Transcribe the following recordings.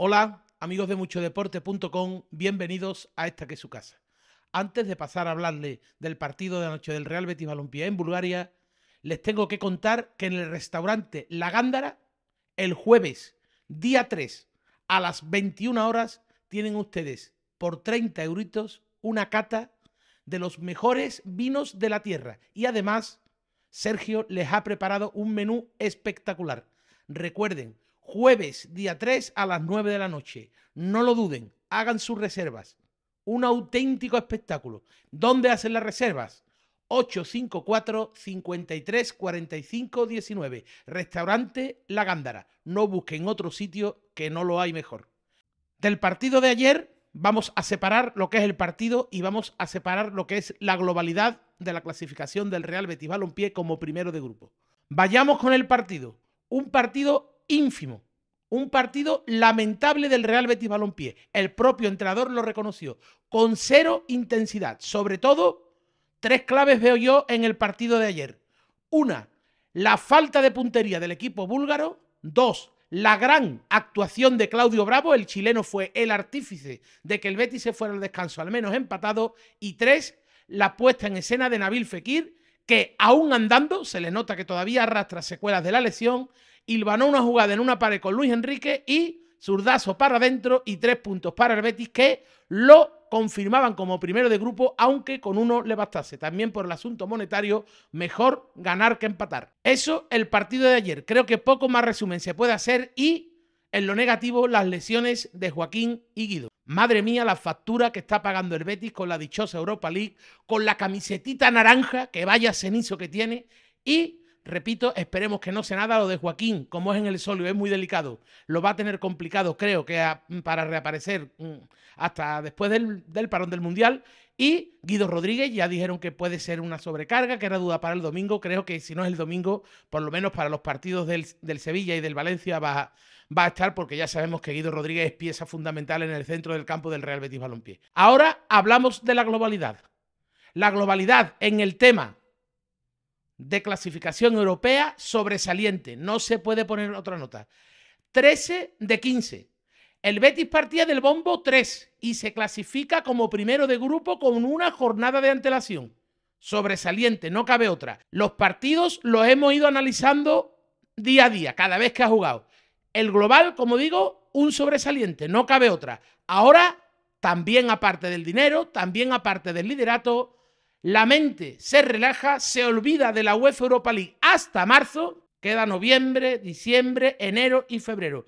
Hola, amigos de muchodeporte.com, bienvenidos a esta que es su casa. Antes de pasar a hablarle del partido de anoche del Real Betis Balompié en Bulgaria, les tengo que contar que en el restaurante La Gándara, el jueves, día 3, a las 21 horas, tienen ustedes por 30 euritos una cata de los mejores vinos de la tierra. Y además, Sergio les ha preparado un menú espectacular. Recuerden, jueves día 3 a las 9 de la noche. No lo duden, hagan sus reservas. Un auténtico espectáculo. ¿Dónde hacen las reservas? 854 53 19. Restaurante La Gándara. No busquen otro sitio que no lo hay mejor. Del partido de ayer vamos a separar lo que es el partido y vamos a separar lo que es la globalidad de la clasificación del Real Betis Balompié como primero de grupo. Vayamos con el partido. Un partido ínfimo, un partido lamentable del Real Betis Balompié. El propio entrenador lo reconoció, con cero intensidad. Sobre todo, tres claves veo yo en el partido de ayer. Una, la falta de puntería del equipo búlgaro. Dos, la gran actuación de Claudio Bravo, el chileno fue el artífice de que el Betis se fuera al descanso, al menos empatado. Y tres, la puesta en escena de Nabil Fekir, que aún andando, se le nota que todavía arrastra secuelas de la lesión Ilvanó una jugada en una pared con Luis Enrique y zurdazo para adentro y tres puntos para el Betis que lo confirmaban como primero de grupo, aunque con uno le bastase. También por el asunto monetario, mejor ganar que empatar. Eso el partido de ayer. Creo que poco más resumen se puede hacer y en lo negativo las lesiones de Joaquín y Guido. Madre mía, la factura que está pagando el Betis con la dichosa Europa League, con la camisetita naranja, que vaya cenizo que tiene, y Repito, esperemos que no sea nada lo de Joaquín, como es en el solio, es muy delicado. Lo va a tener complicado, creo, que ah, mm, para reaparecer mm, hasta después del, parón del Mundial. Y Guido Rodríguez ya dijeron que puede ser una sobrecarga, que era duda para el domingo. Creo que si no es el domingo, por lo menos para los partidos del, Sevilla y del Valencia va, va a estar, porque ya sabemos que Guido Rodríguez es pieza fundamental en el centro del campo del Real Betis Balompié. Ahora hablamos de la globalidad. La globalidad en el tema de clasificación europea sobresaliente. No se puede poner otra nota. 13 de 15. El Betis partía del bombo 3 y se clasifica como primero de grupo con una jornada de antelación. Sobresaliente, no cabe otra. Los partidos los hemos ido analizando día a día, cada vez que ha jugado. El global, como digo, un sobresaliente, no cabe otra. Ahora, también aparte del dinero, también aparte del liderato, la mente se relaja, se olvida de la UEFA Europa League hasta marzo, queda noviembre, diciembre, enero y febrero.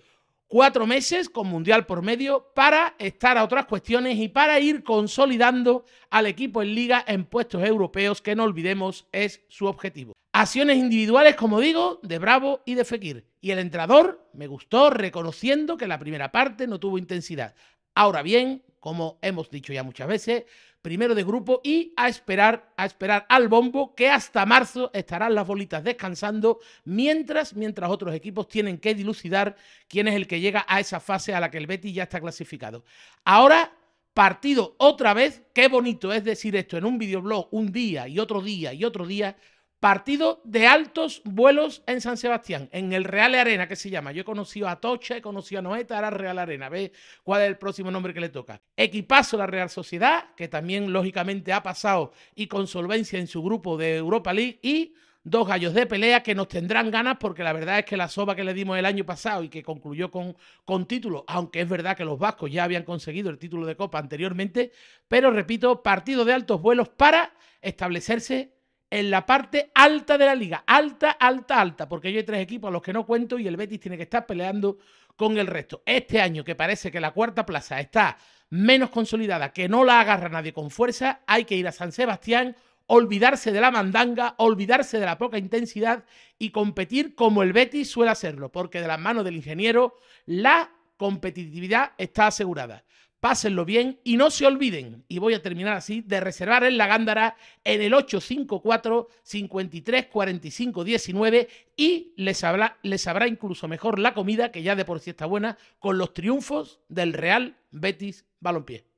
Cuatro meses con Mundial por medio para estar a otras cuestiones y para ir consolidando al equipo en liga en puestos europeos, que no olvidemos es su objetivo. Acciones individuales, como digo, de Bravo y de Fekir. Y el entrenador me gustó reconociendo que la primera parte no tuvo intensidad. Ahora bien, como hemos dicho ya muchas veces, primero de grupo y a esperar, a esperar al bombo que hasta marzo estarán las bolitas descansando mientras, mientras otros equipos tienen que dilucidar quién es el que llega a esa fase a la que el Betis ya está clasificado. Ahora partido otra vez, qué bonito es decir esto en un videoblog un día y otro día y otro día Partido de altos vuelos en San Sebastián, en el Real Arena, que se llama. Yo he conocido a Tocha, he conocido a Noeta, ahora Real Arena. Ve cuál es el próximo nombre que le toca. Equipazo la Real Sociedad, que también lógicamente ha pasado y con solvencia en su grupo de Europa League. Y dos gallos de pelea que nos tendrán ganas porque la verdad es que la soba que le dimos el año pasado y que concluyó con, con título, aunque es verdad que los vascos ya habían conseguido el título de copa anteriormente, pero repito, partido de altos vuelos para establecerse en la parte alta de la liga. Alta, alta, alta, porque yo hay tres equipos a los que no cuento y el Betis tiene que estar peleando con el resto. Este año que parece que la cuarta plaza está menos consolidada, que no la agarra nadie con fuerza, hay que ir a San Sebastián, olvidarse de la mandanga, olvidarse de la poca intensidad y competir como el Betis suele hacerlo, porque de las manos del ingeniero la competitividad está asegurada. Pásenlo bien y no se olviden, y voy a terminar así, de reservar en la Gándara en el 854-5345-19 y les, habla, les habrá incluso mejor la comida, que ya de por sí está buena, con los triunfos del Real Betis Balompié.